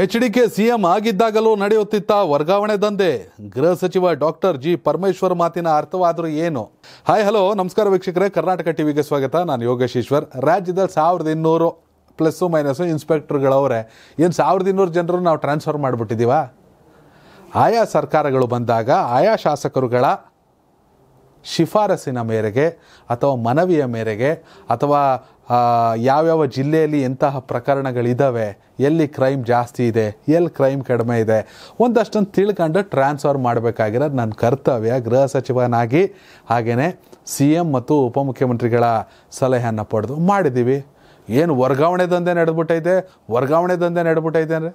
H C CM ಆಗಿದ್ದಾಗಲೂ ನಡೆಯುತ್ತಿತ್ತ ವರ್ಗಾವಣೆ ದಂಧೆ ಗೃಹ ಸಚಿವ ಡಾಕ್ಟರ್ ಜಿ ಪರಮೇಶ್ವರ್ ಮಾತಿನ ಅರ್ಥವಾದರೂ ಏನು ಹಾಯ್ ಹಲೋ ನಮಸ್ಕಾರ ವೀಕ್ಷಕರೇ ಕರ್ನಾಟಕ ಟಿವಿಗೆ ಸ್ವಾಗತ ನಾನು ಯೋಗೇಶ್ ಈಶ್ವರ್ ರಾಜ್ಯದಲ್ಲಿ ಸಾವಿರದ ಇನ್ನೂರು ಪ್ಲಸ್ಸು ಮೈನಸ್ಸು ಇನ್ಸ್ಪೆಕ್ಟರ್ಗಳವರೇ ಏನು ಸಾವಿರದ ಇನ್ನೂರು ಜನರು ನಾವು ಟ್ರಾನ್ಸ್ಫರ್ ಮಾಡಿಬಿಟ್ಟಿದ್ದೀವ ಆಯಾ ಸರ್ಕಾರಗಳು ಬಂದಾಗ ಆಯಾ ಶಾಸಕರುಗಳ ಶಿಫಾರಸಿನ ಮೇರೆಗೆ ಅಥವಾ ಮನವಿಯ ಮೇರೆಗೆ ಅಥವಾ ಯಾವ್ಯಾವ ಜಿಲ್ಲೆಯಲ್ಲಿ ಎಂತಹ ಪ್ರಕರಣಗಳಿದ್ದಾವೆ ಎಲ್ಲಿ ಕ್ರೈಮ್ ಜಾಸ್ತಿ ಇದೆ ಎಲ್ಲಿ ಕ್ರೈಮ್ ಕಡಿಮೆ ಇದೆ ಒಂದಷ್ಟನ್ನು ತಿಳ್ಕೊಂಡು ಟ್ರಾನ್ಸ್ಫರ್ ಮಾಡಬೇಕಾಗಿರೋದು ನನ್ನ ಕರ್ತವ್ಯ ಗೃಹ ಸಚಿವನಾಗಿ ಹಾಗೆಯೇ ಸಿ ಎಮ್ ಮತ್ತು ಉಪಮುಖ್ಯಮಂತ್ರಿಗಳ ಸಲಹೆಯನ್ನು ಪಡೆದು ಮಾಡಿದ್ದೀವಿ ಏನು ವರ್ಗಾವಣೆ ದಂಧೆ ನಡೆದ್ಬಿಟ್ಟೈತೆ ವರ್ಗಾವಣೆ ದಂಧೆ ನಡೆದ್ಬಿಟ್ಟೈತೆ ಅಂದರೆ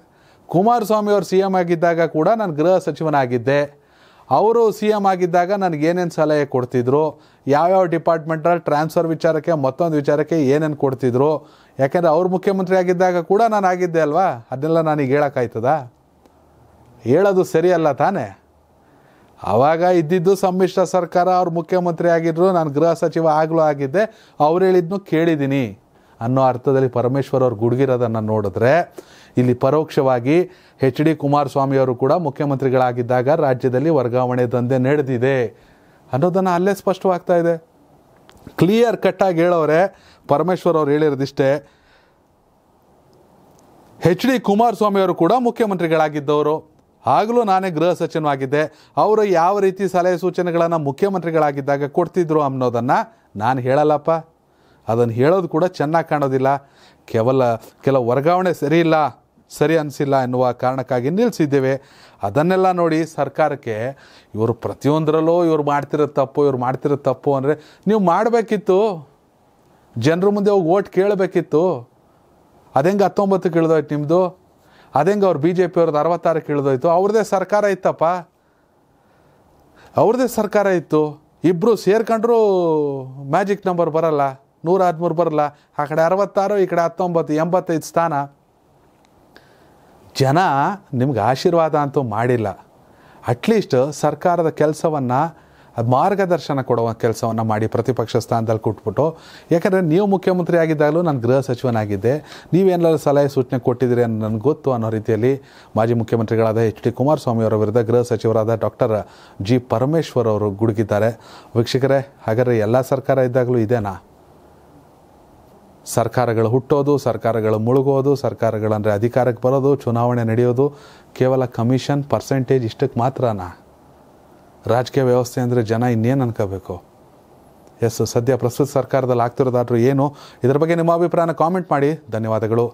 ಕುಮಾರಸ್ವಾಮಿ ಅವರು ಸಿ ಎಮ್ ಆಗಿದ್ದಾಗ ಕೂಡ ನಾನು ಗೃಹ ಸಚಿವನಾಗಿದ್ದೆ ಅವರು ಸಿ ಎಮ್ ಆಗಿದ್ದಾಗ ನನಗೆ ಏನೇನು ಸಲಹೆ ಕೊಡ್ತಿದ್ರು ಯಾವ್ಯಾವ ಡಿಪಾರ್ಟ್ಮೆಂಟಲ್ಲಿ ಟ್ರಾನ್ಸ್ಫರ್ ವಿಚಾರಕ್ಕೆ ಮತ್ತೊಂದು ವಿಚಾರಕ್ಕೆ ಏನೇನು ಕೊಡ್ತಿದ್ರು ಯಾಕೆಂದರೆ ಅವ್ರು ಮುಖ್ಯಮಂತ್ರಿ ಆಗಿದ್ದಾಗ ಕೂಡ ನಾನು ಆಗಿದ್ದೆ ಅಲ್ವಾ ಅದನ್ನೆಲ್ಲ ನನಗೆ ಹೇಳೋಕ್ಕಾಯ್ತದ ಹೇಳೋದು ಸರಿಯಲ್ಲ ತಾನೇ ಆವಾಗ ಇದ್ದಿದ್ದು ಸಮ್ಮಿಶ್ರ ಸರ್ಕಾರ ಅವ್ರು ಮುಖ್ಯಮಂತ್ರಿ ಆಗಿದ್ರು ನಾನು ಗೃಹ ಸಚಿವ ಆಗಲೂ ಆಗಿದ್ದೆ ಅವ್ರು ಹೇಳಿದ್ನು ಕೇಳಿದ್ದೀನಿ ಅನ್ನೋ ಅರ್ಥದಲ್ಲಿ ಪರಮೇಶ್ವರ್ ಅವ್ರು ಗುಡುಗಿರೋದನ್ನು ನೋಡಿದ್ರೆ ಇಲ್ಲಿ ಪರೋಕ್ಷವಾಗಿ ಎಚ್ ಡಿ ಕುಮಾರಸ್ವಾಮಿಯವರು ಕೂಡ ಮುಖ್ಯಮಂತ್ರಿಗಳಾಗಿದ್ದಾಗ ರಾಜ್ಯದಲ್ಲಿ ವರ್ಗಾವಣೆ ದಂಧೆ ನಡೆದಿದೆ ಅನ್ನೋದನ್ನು ಅಲ್ಲೇ ಸ್ಪಷ್ಟವಾಗ್ತಾ ಇದೆ ಕ್ಲಿಯರ್ ಕಟ್ಟಾಗಿ ಹೇಳೋರೆ ಪರಮೇಶ್ವರ್ ಅವ್ರು ಹೇಳಿರೋದಿಷ್ಟೇ ಎಚ್ ಡಿ ಕುಮಾರಸ್ವಾಮಿಯವರು ಕೂಡ ಮುಖ್ಯಮಂತ್ರಿಗಳಾಗಿದ್ದವರು ಆಗಲೂ ನಾನೇ ಗೃಹ ಸಚಿವನಾಗಿದ್ದೆ ಅವರು ಯಾವ ರೀತಿ ಸಲಹೆ ಸೂಚನೆಗಳನ್ನು ಮುಖ್ಯಮಂತ್ರಿಗಳಾಗಿದ್ದಾಗ ಕೊಡ್ತಿದ್ರು ಅನ್ನೋದನ್ನು ನಾನು ಹೇಳಲ್ಲಪ್ಪ ಅದನ್ನು ಹೇಳೋದು ಕೂಡ ಚೆನ್ನಾಗಿ ಕಾಣೋದಿಲ್ಲ ಕೇವಲ ಕೆಲವು ವರ್ಗಾವಣೆ ಸರಿ ಇಲ್ಲ ಸರಿ ಅನಿಸಿಲ್ಲ ಎನ್ನುವ ಕಾರಣಕ್ಕಾಗಿ ನಿಲ್ಲಿಸಿದ್ದೇವೆ ಅದನ್ನೆಲ್ಲ ನೋಡಿ ಸರ್ಕಾರಕ್ಕೆ ಇವರು ಪ್ರತಿಯೊಂದರಲ್ಲೂ ಇವ್ರು ಮಾಡ್ತಿರೋ ತಪ್ಪು ಇವ್ರು ಮಾಡ್ತಿರೋ ತಪ್ಪು ಅಂದರೆ ನೀವು ಮಾಡಬೇಕಿತ್ತು ಜನರ ಮುಂದೆ ಹೋಗಿ ಓಟ್ ಕೇಳಬೇಕಿತ್ತು ಅದೆಂಗೆ ಹತ್ತೊಂಬತ್ತು ಕೇಳಿದೋಯ್ತು ನಿಮ್ಮದು ಅದೆಂಗೆ ಅವ್ರು ಬಿ ಜೆ ಪಿ ಅವ್ರದ್ದು ಅರವತ್ತಾರಕ್ಕೆ ಇಳಿದೋಯ್ತು ಅವ್ರದೇ ಸರ್ಕಾರ ಇತ್ತಪ್ಪ ಅವ್ರದೇ ಸರ್ಕಾರ ಇತ್ತು ಇಬ್ಬರು ಸೇರ್ಕೊಂಡ್ರೂ ಮ್ಯಾಜಿಕ್ ನಂಬರ್ ಬರಲ್ಲ ನೂರ ಹದಿಮೂರು ಬರಲ್ಲ ಆ ಕಡೆ ಅರವತ್ತಾರು ಈ ಕಡೆ ಹತ್ತೊಂಬತ್ತು ಎಂಬತ್ತೈದು ಸ್ಥಾನ ಜನ ನಿಮ್ಗೆ ಆಶೀರ್ವಾದ ಅಂತೂ ಮಾಡಿಲ್ಲ ಅಟ್ಲೀಸ್ಟ್ ಸರ್ಕಾರದ ಕೆಲಸವನ್ನು ಮಾರ್ಗದರ್ಶನ ಕೊಡುವ ಕೆಲಸವನ್ನು ಮಾಡಿ ಪ್ರತಿಪಕ್ಷ ಸ್ಥಾನದಲ್ಲಿ ಕೊಟ್ಬಿಟ್ಟು ಯಾಕಂದರೆ ನೀವು ಮುಖ್ಯಮಂತ್ರಿ ಆಗಿದ್ದಾಗಲೂ ನಾನು ಗೃಹ ಸಚಿವನಾಗಿದ್ದೆ ನೀವೇನಾದ್ರು ಸಲಹೆ ಸೂಚನೆ ಕೊಟ್ಟಿದ್ದೀರಿ ಅನ್ನೋ ನನಗೆ ಗೊತ್ತು ಅನ್ನೋ ರೀತಿಯಲ್ಲಿ ಮಾಜಿ ಮುಖ್ಯಮಂತ್ರಿಗಳಾದ ಎಚ್ ಡಿ ಕುಮಾರಸ್ವಾಮಿ ಅವರ ವಿರುದ್ಧ ಗೃಹ ಸಚಿವರಾದ ಡಾಕ್ಟರ್ ಜಿ ಪರಮೇಶ್ವರ್ ಅವರು ಗುಡುಗಿದ್ದಾರೆ ವೀಕ್ಷಕರೇ ಹಾಗಾದರೆ ಎಲ್ಲ ಸರ್ಕಾರ ಇದ್ದಾಗಲೂ ಇದೇನಾ ಸರ್ಕಾರಗಳು ಹುಟ್ಟೋದು ಸರ್ಕಾರಗಳು ಮುಳುಗೋದು ಸರ್ಕಾರಗಳಂದರೆ ಅಧಿಕಾರಕ್ಕೆ ಬರೋದು ಚುನಾವಣೆ ನಡೆಯೋದು ಕೇವಲ ಕಮಿಷನ್ ಪರ್ಸೆಂಟೇಜ್ ಇಷ್ಟಕ್ಕೆ ಮಾತ್ರನಾ ರಾಜಕೀಯ ವ್ಯವಸ್ಥೆ ಅಂದರೆ ಜನ ಇನ್ನೇನು ಅನ್ಕೋಬೇಕು ಎಸ್ ಸದ್ಯ ಪ್ರಸ್ತುತ ಸರ್ಕಾರದಲ್ಲಿ ಆಗ್ತಿರೋದಾದರೂ ಏನು ಇದರ ಬಗ್ಗೆ ನಿಮ್ಮ ಅಭಿಪ್ರಾಯನ ಕಾಮೆಂಟ್ ಮಾಡಿ ಧನ್ಯವಾದಗಳು